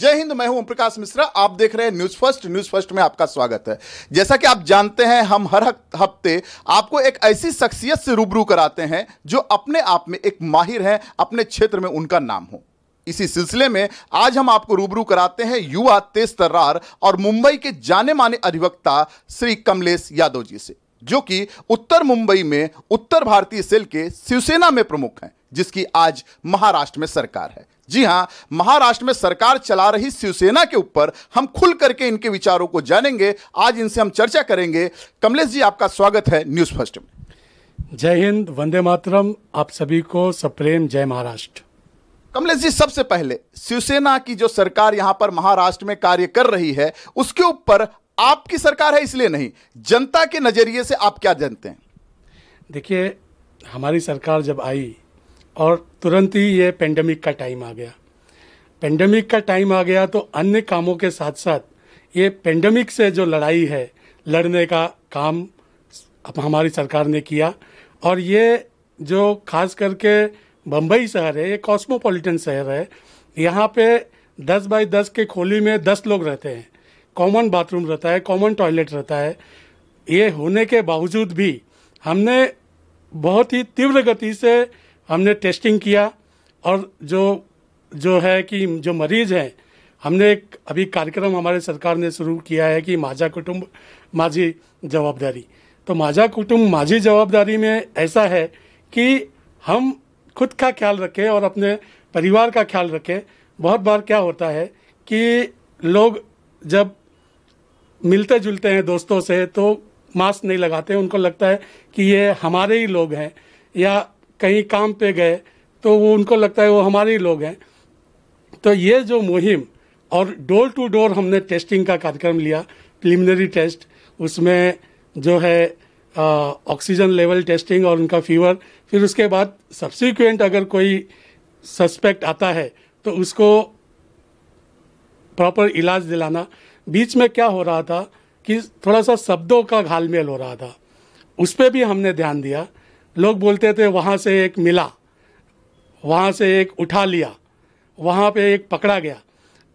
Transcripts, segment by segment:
जय हिंद मैं हूं ओम प्रकाश मिश्रा आप देख रहे हैं न्यूज फर्स्ट न्यूज फर्स्ट में आपका स्वागत है जैसा कि आप जानते हैं हम हर हफ्ते आपको एक ऐसी शख्सियत से रूबरू कराते हैं जो अपने आप में एक माहिर हैं अपने क्षेत्र में उनका नाम हो इसी सिलसिले में आज हम आपको रूबरू कराते हैं युवा तेज तर्रार और मुंबई के जाने माने अधिवक्ता श्री कमलेश यादव जी से जो कि उत्तर मुंबई में उत्तर भारतीय सेल के शिवसेना में प्रमुख हैं जिसकी आज महाराष्ट्र में सरकार है जी हां महाराष्ट्र में सरकार चला रही शिवसेना के ऊपर हम खुल करके इनके विचारों को जानेंगे आज इनसे हम चर्चा करेंगे कमलेश जी आपका स्वागत है न्यूज फर्स्ट में जय हिंद वंदे मातरम आप सभी को सप्रेम जय महाराष्ट्र कमलेश जी सबसे पहले शिवसेना की जो सरकार यहां पर महाराष्ट्र में कार्य कर रही है उसके ऊपर आपकी सरकार है इसलिए नहीं जनता के नज़रिए से आप क्या जानते हैं देखिए हमारी सरकार जब आई और तुरंत ही ये पेंडेमिक का टाइम आ गया पेंडेमिक का टाइम आ गया तो अन्य कामों के साथ साथ ये पेंडेमिक से जो लड़ाई है लड़ने का काम हमारी सरकार ने किया और ये जो खास करके बम्बई शहर है ये कॉस्मोपॉलिटन शहर है यहाँ पे 10 बाई 10 के खोली में 10 लोग रहते हैं कॉमन बाथरूम रहता है कॉमन टॉयलेट रहता है ये होने के बावजूद भी हमने बहुत ही तीव्र गति से हमने टेस्टिंग किया और जो जो है कि जो मरीज हैं हमने एक अभी कार्यक्रम हमारे सरकार ने शुरू किया है कि माझा कुटुंब माझी जवाबदारी तो माझा कुटुंब माझी जवाबदारी में ऐसा है कि हम खुद का ख्याल रखें और अपने परिवार का ख्याल रखें बहुत बार क्या होता है कि लोग जब मिलते जुलते हैं दोस्तों से तो मास्क नहीं लगाते उनको लगता है कि ये हमारे ही लोग हैं या कहीं काम पे गए तो वो उनको लगता है वो हमारे ही लोग हैं तो ये जो मुहिम और डोर टू डोर हमने टेस्टिंग का कार्यक्रम लिया प्रिलिमिनरी टेस्ट उसमें जो है ऑक्सीजन लेवल टेस्टिंग और उनका फीवर फिर उसके बाद सब्सिक्वेंट अगर कोई सस्पेक्ट आता है तो उसको प्रॉपर इलाज दिलाना बीच में क्या हो रहा था कि थोड़ा सा शब्दों का घालमेल हो रहा था उस पर भी हमने ध्यान दिया लोग बोलते थे वहाँ से एक मिला वहाँ से एक उठा लिया वहाँ पे एक पकड़ा गया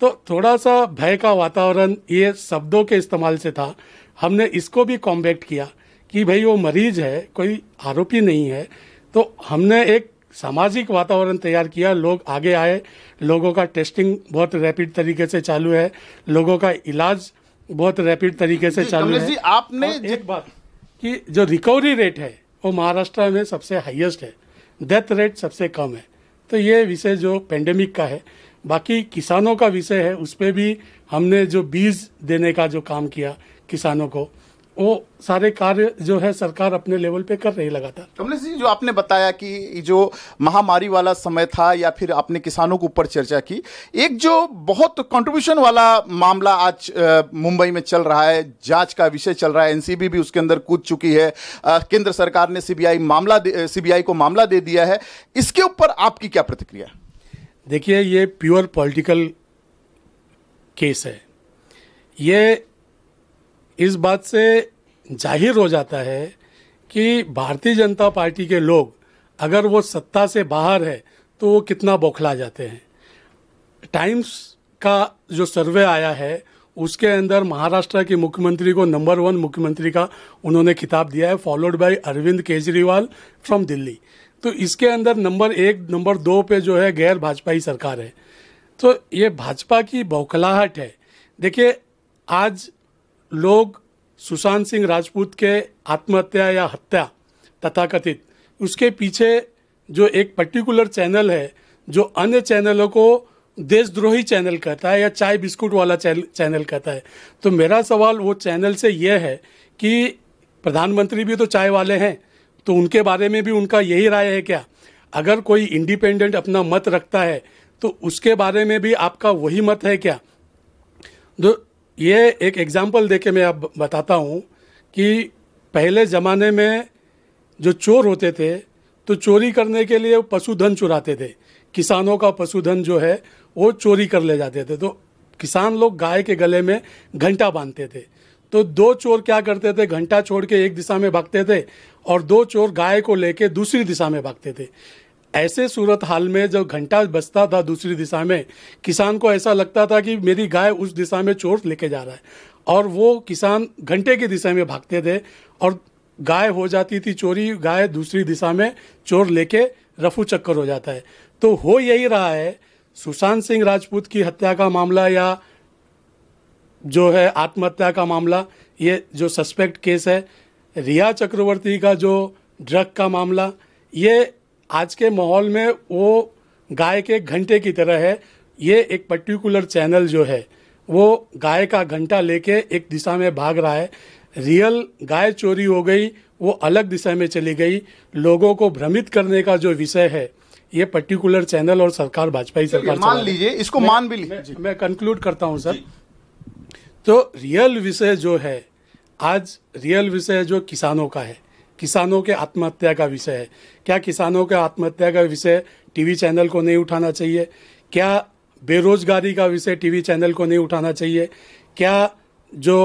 तो थोड़ा सा भय का वातावरण ये शब्दों के इस्तेमाल से था हमने इसको भी कॉम्बैक्ट किया कि भाई वो मरीज है कोई आरोपी नहीं है तो हमने एक सामाजिक वातावरण तैयार किया लोग आगे आए लोगों का टेस्टिंग बहुत रैपिड तरीके से चालू है लोगों का इलाज बहुत रैपिड तरीके से चालू है आपने एक बात कि जो रिकवरी रेट है वो महाराष्ट्र में सबसे हाईएस्ट है डेथ रेट सबसे कम है तो ये विषय जो पेंडेमिक का है बाकी किसानों का विषय है उस पर भी हमने जो बीज देने का जो काम किया किसानों को वो सारे कार्य जो है सरकार अपने लेवल पे कर रही लगातार कमलेश जी जो आपने बताया कि जो महामारी वाला समय था या फिर आपने किसानों के ऊपर चर्चा की एक जो बहुत कंट्रीब्यूशन वाला मामला आज मुंबई में चल रहा है जांच का विषय चल रहा है एनसीबी भी उसके अंदर कूद चुकी है केंद्र सरकार ने सीबीआई मामला सीबीआई को मामला दे दिया है इसके ऊपर आपकी क्या प्रतिक्रिया देखिए ये प्योर पॉलिटिकल केस है ये इस बात से जाहिर हो जाता है कि भारतीय जनता पार्टी के लोग अगर वो सत्ता से बाहर है तो वो कितना बौखला जाते हैं टाइम्स का जो सर्वे आया है उसके अंदर महाराष्ट्र के मुख्यमंत्री को नंबर वन मुख्यमंत्री का उन्होंने खिताब दिया है followed by Arvind Kejriwal from Delhi तो इसके अंदर नंबर एक नंबर दो पे जो है गैर भाजपाई सरकार है तो ये भाजपा की बौखलाहट है देखिए आज लोग सुशांत सिंह राजपूत के आत्महत्या या हत्या तथाकथित उसके पीछे जो एक पर्टिकुलर चैनल है जो अन्य चैनलों को देशद्रोही चैनल कहता है या चाय बिस्कुट वाला चैनल कहता है तो मेरा सवाल वो चैनल से यह है कि प्रधानमंत्री भी तो चाय वाले हैं तो उनके बारे में भी उनका यही राय है क्या अगर कोई इंडिपेंडेंट अपना मत रखता है तो उसके बारे में भी आपका वही मत है क्या तो ये एक एग्ज़ाम्पल दे के मैं आप बताता हूँ कि पहले ज़माने में जो चोर होते थे तो चोरी करने के लिए पशुधन चुराते थे किसानों का पशुधन जो है वो चोरी कर ले जाते थे तो किसान लोग गाय के गले में घंटा बांधते थे तो दो चोर क्या करते थे घंटा छोड़ के एक दिशा में भागते थे और दो चोर गाय को लेके दूसरी दिशा में भागते थे ऐसे सूरत हाल में जब घंटा बजता था दूसरी दिशा में किसान को ऐसा लगता था कि मेरी गाय उस दिशा में चोट लेके जा रहा है और वो किसान घंटे की दिशा में भागते थे और गाय हो जाती थी चोरी गाय दूसरी दिशा में चोर लेके रफू चक्कर हो जाता है तो हो यही रहा है सुशांत सिंह राजपूत की हत्या का मामला या जो है आत्महत्या का मामला ये जो सस्पेक्ट केस है रिया चक्रवर्ती का जो ड्रग का मामला ये आज के माहौल में वो गाय के घंटे की तरह है ये एक पर्टिकुलर चैनल जो है वो गाय का घंटा लेके एक दिशा में भाग रहा है रियल गाय चोरी हो गई वो अलग दिशा में चली गई लोगों को भ्रमित करने का जो विषय है ये पर्टिकुलर चैनल और सरकार भाजपाई सरकार मान लीजिए इसको मान भी लीजिए मैं कंक्लूड करता हूँ सर तो रियल विषय जो है आज रियल विषय जो किसानों का है किसानों के आत्महत्या का विषय है क्या किसानों के आत्महत्या का विषय टीवी चैनल को नहीं उठाना चाहिए क्या बेरोजगारी का विषय टीवी चैनल को नहीं उठाना चाहिए क्या जो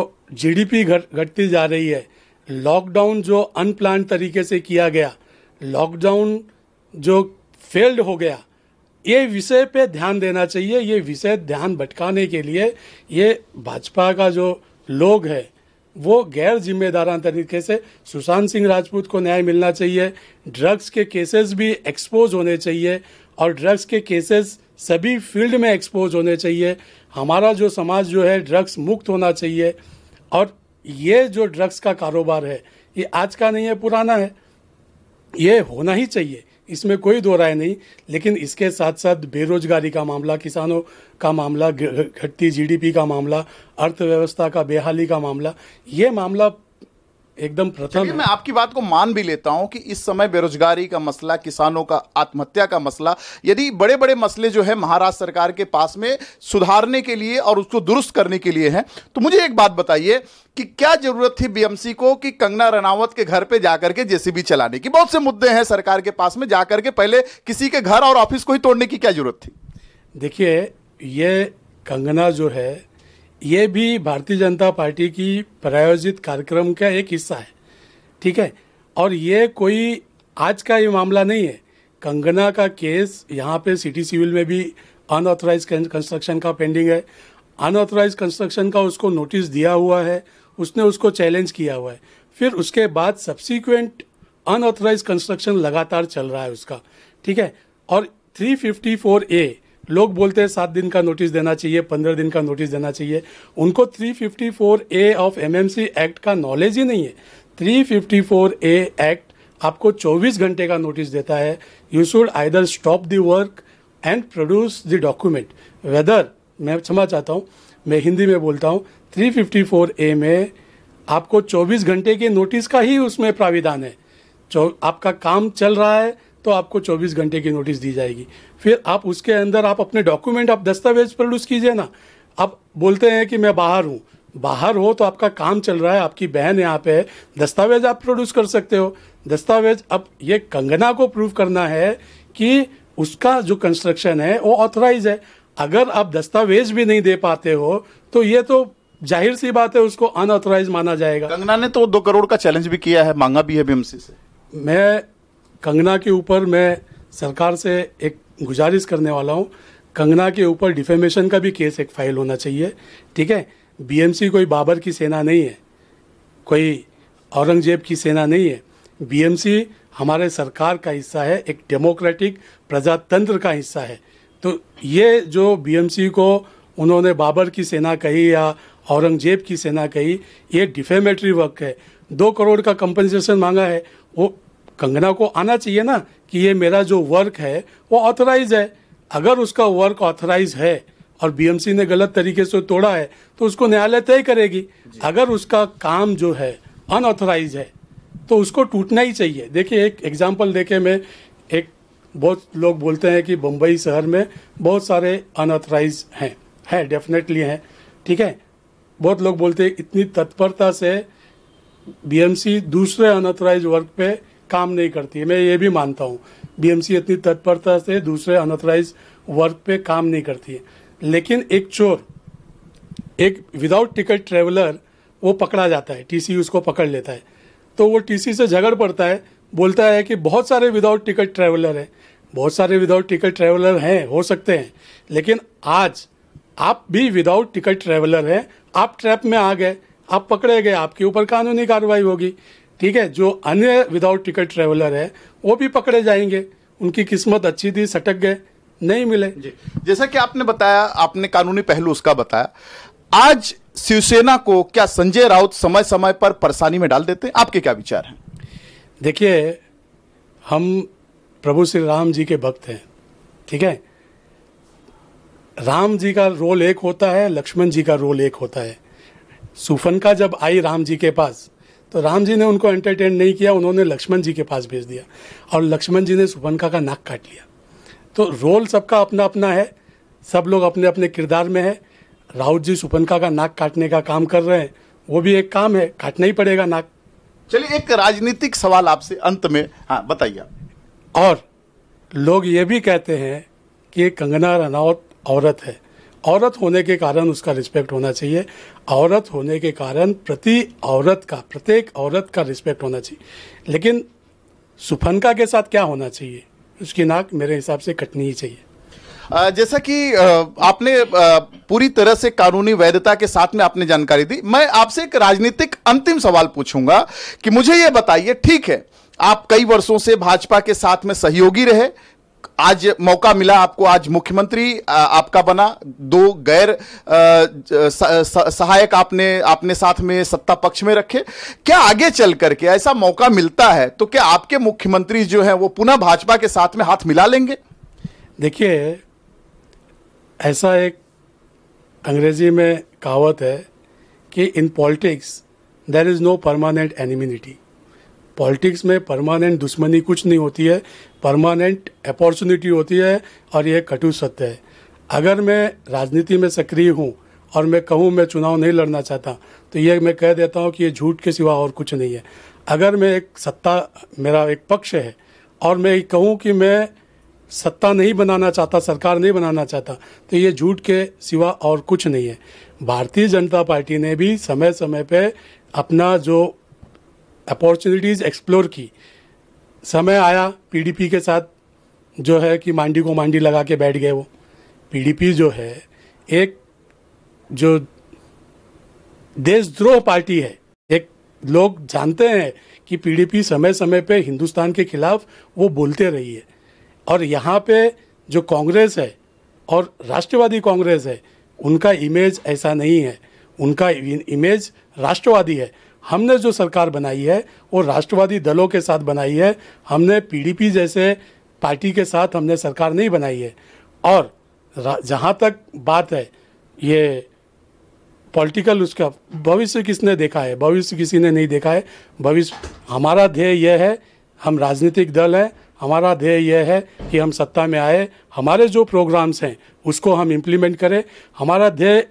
जीडीपी घट घटती जा रही है लॉकडाउन जो अनप्लान तरीके से किया गया लॉकडाउन जो फेल्ड हो गया ये विषय पे ध्यान देना चाहिए ये विषय ध्यान भटकाने के लिए ये भाजपा का जो लोग है वो गैर जिम्मेदारा तरीके से सुशांत सिंह राजपूत को न्याय मिलना चाहिए ड्रग्स के केसेस भी एक्सपोज होने चाहिए और ड्रग्स के केसेस सभी फील्ड में एक्सपोज होने चाहिए हमारा जो समाज जो है ड्रग्स मुक्त होना चाहिए और ये जो ड्रग्स का कारोबार है ये आज का नहीं है पुराना है ये होना ही चाहिए इसमें कोई दो राय नहीं लेकिन इसके साथ साथ बेरोजगारी का मामला किसानों का मामला घटती जीडीपी का मामला अर्थव्यवस्था का बेहाली का मामला ये मामला एकदम प्रथम मैं आपकी बात को मान भी लेता हूं कि इस समय बेरोजगारी का मसला किसानों का आत्महत्या का मसला यदि बड़े बड़े मसले जो है महाराष्ट्र सरकार के पास में सुधारने के लिए और उसको दुरुस्त करने के लिए हैं तो मुझे एक बात बताइए कि क्या जरूरत थी बीएमसी को कि कंगना रनावत के घर पे जाकर के जेसीबी चलाने की बहुत से मुद्दे हैं सरकार के पास में जाकर के पहले किसी के घर और ऑफिस को ही तोड़ने की क्या जरूरत थी देखिए ये कंगना जो है ये भी भारतीय जनता पार्टी की प्रायोजित कार्यक्रम का एक हिस्सा है ठीक है और ये कोई आज का ये मामला नहीं है कंगना का केस यहाँ पे सिटी सिविल में भी अनऑथोराइज कंस्ट्रक्शन का पेंडिंग है अनऑथोराइज कंस्ट्रक्शन का उसको नोटिस दिया हुआ है उसने उसको चैलेंज किया हुआ है फिर उसके बाद सब्सिक्वेंट अनऑथोराइज कंस्ट्रक्शन लगातार चल रहा है उसका ठीक है और 354 ए लोग बोलते हैं सात दिन का नोटिस देना चाहिए पंद्रह दिन का नोटिस देना चाहिए उनको 354 ए ऑफ एमएमसी एक्ट का नॉलेज ही नहीं है 354 ए एक्ट आपको 24 घंटे का नोटिस देता है you should either stop the work and produce the document whether मैं क्षमा चाहता हूँ मैं हिंदी में बोलता हूँ 354 ए में आपको 24 घंटे के नोटिस का ही उसमें प्राविधान है जो आपका काम चल रहा है तो आपको 24 घंटे की नोटिस दी जाएगी फिर आप उसके अंदर आप अपने डॉक्यूमेंट आप दस्तावेज प्रोड्यूस कीजिए ना आप बोलते हैं कि मैं बाहर हूँ बाहर हो तो आपका काम चल रहा है आपकी बहन यहाँ पे है दस्तावेज आप प्रोड्यूस कर सकते हो दस्तावेज अब ये कंगना को प्रूव करना है कि उसका जो कंस्ट्रक्शन है वो ऑथराइज है अगर आप दस्तावेज भी नहीं दे पाते हो तो ये तो जाहिर सी बात है उसको अनऑथराइज माना जाएगा कंगना ने तो दो करोड़ का चैलेंज भी किया है मांगा भी है बीएमसी से मैं कंगना के ऊपर मैं सरकार से एक गुजारिश करने वाला हूँ कंगना के ऊपर डिफेमेशन का भी केस एक फाइल होना चाहिए ठीक है बीएमसी कोई बाबर की सेना नहीं है कोई औरंगजेब की सेना नहीं है बीएमसी हमारे सरकार का हिस्सा है एक डेमोक्रेटिक प्रजातंत्र का हिस्सा है तो ये जो बीएमसी को उन्होंने बाबर की सेना कही या औरंगजेब की सेना कही ये डिफेमेटरी वर्क है दो करोड़ का कंपनसेशन मांगा है वो कंगना को आना चाहिए ना कि ये मेरा जो वर्क है वो ऑथराइज है अगर उसका वर्क ऑथराइज है और बीएमसी ने गलत तरीके से तोड़ा है तो उसको न्यायालय तय करेगी अगर उसका काम जो है अनऑथराइज है तो उसको टूटना ही चाहिए देखिए एक एग्जाम्पल देखे मैं एक बहुत लोग बोलते हैं कि बम्बई शहर में बहुत सारे अनऑथराइज हैं है डेफिनेटली हैं ठीक है बहुत लोग बोलते हैं इतनी तत्परता से बीएमसी दूसरे अनऑथराइज वर्क पे काम नहीं करती है मैं ये भी मानता हूँ बीएमसी इतनी तत्परता से दूसरे अनऑथराइज वर्क पे काम नहीं करती है लेकिन एक चोर एक विदाउट टिकट ट्रेवलर वो पकड़ा जाता है टीसी उसको पकड़ लेता है तो वो टीसी से झगड़ पड़ता है बोलता है कि बहुत सारे विदाउट टिकट ट्रैवलर हैं बहुत सारे विदाउट टिकट ट्रैवलर हैं हो सकते हैं लेकिन आज आप भी विदाउट टिकट ट्रैवलर हैं आप ट्रैप में आ गए आप पकड़े गए आपके ऊपर कानूनी कार्रवाई होगी ठीक है जो अन्य विदाउट टिकट ट्रेवलर है वो भी पकड़े जाएंगे उनकी किस्मत अच्छी थी सटक गए नहीं मिले जी जैसा कि आपने बताया आपने कानूनी पहलू उसका बताया आज शिवसेना को क्या संजय राउत समय समय पर परेशानी में डाल देते हैं आपके क्या विचार हैं देखिए हम प्रभु श्री राम जी के भक्त हैं ठीक है राम जी का रोल एक होता है लक्ष्मण जी का रोल एक होता है सुफन का जब आई राम जी के पास तो राम जी ने उनको एंटरटेन नहीं किया उन्होंने लक्ष्मण जी के पास भेज दिया और लक्ष्मण जी ने सुपनखा का नाक काट लिया तो रोल सबका अपना अपना है सब लोग अपने अपने किरदार में है राउत जी सुपनखा का नाक काटने का काम कर रहे हैं वो भी एक काम है काटना ही पड़ेगा नाक चलिए एक राजनीतिक सवाल आपसे अंत में हाँ बताइए और लोग ये भी कहते हैं कि कंगना रनौत औरत है औरत होने के कारण उसका रिस्पेक्ट होना चाहिए औरत होने के कारण प्रति औरत का प्रत्येक औरत का रिस्पेक्ट होना चाहिए लेकिन सुफनका के साथ क्या होना चाहिए उसकी नाक मेरे हिसाब से कटनी ही चाहिए जैसा कि आपने पूरी तरह से कानूनी वैधता के साथ में आपने जानकारी दी मैं आपसे एक राजनीतिक अंतिम सवाल पूछूंगा कि मुझे यह बताइए ठीक है आप कई वर्षों से भाजपा के साथ में सहयोगी रहे आज मौका मिला आपको आज मुख्यमंत्री आपका बना दो गैर सहायक आपने आपने साथ में सत्ता पक्ष में रखे क्या आगे चल करके ऐसा मौका मिलता है तो क्या आपके मुख्यमंत्री जो हैं वो पुनः भाजपा के साथ में हाथ मिला लेंगे देखिए ऐसा एक अंग्रेजी में कहावत है कि in politics there is no permanent enmity politics में परमानेंट दुश्मनी कुछ नहीं होती है परमानेंट अपॉर्चुनिटी होती है और यह कटु सत्य है अगर मैं राजनीति में सक्रिय हूँ और मैं कहूँ मैं चुनाव नहीं लड़ना चाहता तो ये मैं कह देता हूँ कि ये झूठ के सिवा और कुछ नहीं है अगर मैं एक सत्ता मेरा एक पक्ष है और मैं कहूँ कि मैं सत्ता नहीं बनाना चाहता सरकार नहीं बनाना चाहता तो ये झूठ के सिवा और कुछ नहीं है भारतीय जनता पार्टी ने भी समय समय पे अपना जो अपॉर्चुनिटीज़ एक्सप्लोर की समय आया पीडीपी के साथ जो है कि मांडी को मांडी लगा के बैठ गए वो पीडीपी जो है एक जो देशद्रोह पार्टी है एक लोग जानते हैं कि पीडीपी समय समय पे हिंदुस्तान के खिलाफ वो बोलते रही है और यहाँ पे जो कांग्रेस है और राष्ट्रवादी कांग्रेस है उनका इमेज ऐसा नहीं है उनका इमेज राष्ट्रवादी है हमने जो सरकार बनाई है वो राष्ट्रवादी दलों के साथ बनाई है हमने पीडीपी जैसे पार्टी के साथ हमने सरकार नहीं बनाई है और जहाँ तक बात है ये पॉलिटिकल उसका भविष्य किसने देखा है भविष्य किसी ने नहीं देखा है भविष्य हमारा ध्येय यह है हम राजनीतिक दल हैं हमारा ध्येय यह है कि हम सत्ता में आए हमारे जो प्रोग्राम्स हैं उसको हम इम्प्लीमेंट करें हमारा ध्येय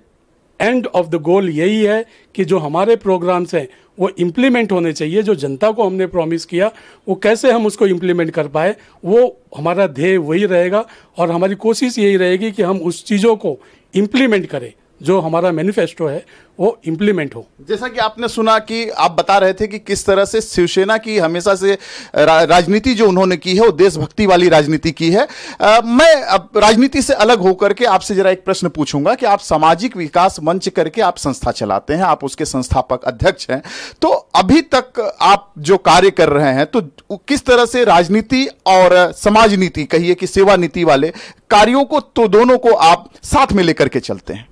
एंड ऑफ द गोल यही है कि जो हमारे प्रोग्राम्स हैं वो इम्प्लीमेंट होने चाहिए जो जनता को हमने प्रॉमिस किया वो कैसे हम उसको इम्प्लीमेंट कर पाए वो हमारा ध्येय वही रहेगा और हमारी कोशिश यही रहेगी कि हम उस चीज़ों को इम्प्लीमेंट करें जो हमारा मैनिफेस्टो है वो इम्प्लीमेंट हो जैसा कि आपने सुना कि आप बता रहे थे कि किस तरह से शिवसेना की हमेशा से रा, राजनीति जो उन्होंने की है वो देशभक्ति वाली राजनीति की है आ, मैं अब राजनीति से अलग होकर के आपसे जरा एक प्रश्न पूछूंगा कि आप सामाजिक विकास मंच करके आप संस्था चलाते हैं आप उसके संस्थापक अध्यक्ष हैं तो अभी तक आप जो कार्य कर रहे हैं तो किस तरह से राजनीति और समाज नीति कहिए कि सेवा नीति वाले कार्यों को तो दोनों को आप साथ में लेकर के चलते हैं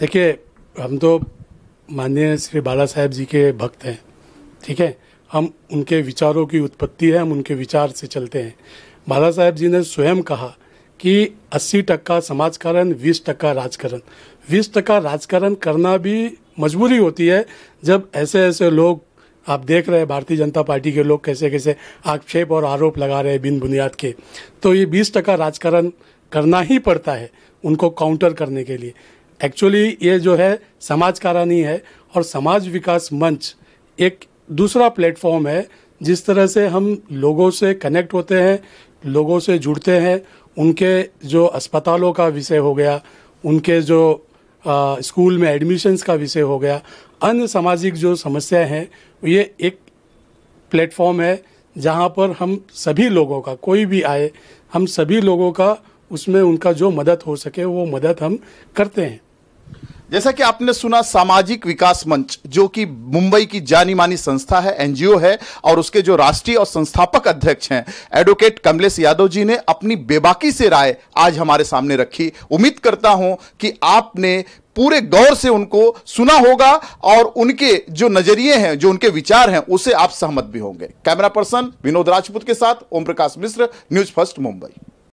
देखिए हम तो माननीय श्री बाला साहेब जी के भक्त हैं ठीक है हम उनके विचारों की उत्पत्ति है हम उनके विचार से चलते हैं बाला साहेब जी ने स्वयं कहा कि 80 टक्का समाजकरण 20 टक्का राजकरण 20 टक्का राजकरण करना भी मजबूरी होती है जब ऐसे ऐसे लोग आप देख रहे हैं भारतीय जनता पार्टी के लोग कैसे कैसे आक्षेप और आरोप लगा रहे हैं बिन बुनियाद के तो ये बीस टका राजकरण करना ही पड़ता है उनको काउंटर करने के लिए एक्चुअली ये जो है समाज कारानी है और समाज विकास मंच एक दूसरा प्लेटफॉर्म है जिस तरह से हम लोगों से कनेक्ट होते हैं लोगों से जुड़ते हैं उनके जो अस्पतालों का विषय हो गया उनके जो आ, स्कूल में एडमिशन्स का विषय हो गया अन्य सामाजिक जो समस्याएं हैं ये एक प्लेटफॉर्म है जहाँ पर हम सभी लोगों का कोई भी आए हम सभी लोगों का उसमें उनका जो मदद हो सके वो मदद हम करते हैं जैसा कि आपने सुना सामाजिक विकास मंच जो कि मुंबई की जानी मानी संस्था है एनजीओ है और उसके जो राष्ट्रीय और संस्थापक अध्यक्ष हैं एडवोकेट कमलेश यादव जी ने अपनी बेबाकी से राय आज हमारे सामने रखी उम्मीद करता हूं कि आपने पूरे गौर से उनको सुना होगा और उनके जो नजरिए हैं जो उनके विचार हैं उसे आप सहमत भी होंगे कैमरा पर्सन विनोद राजपूत के साथ ओम प्रकाश मिश्र न्यूज फर्स्ट मुंबई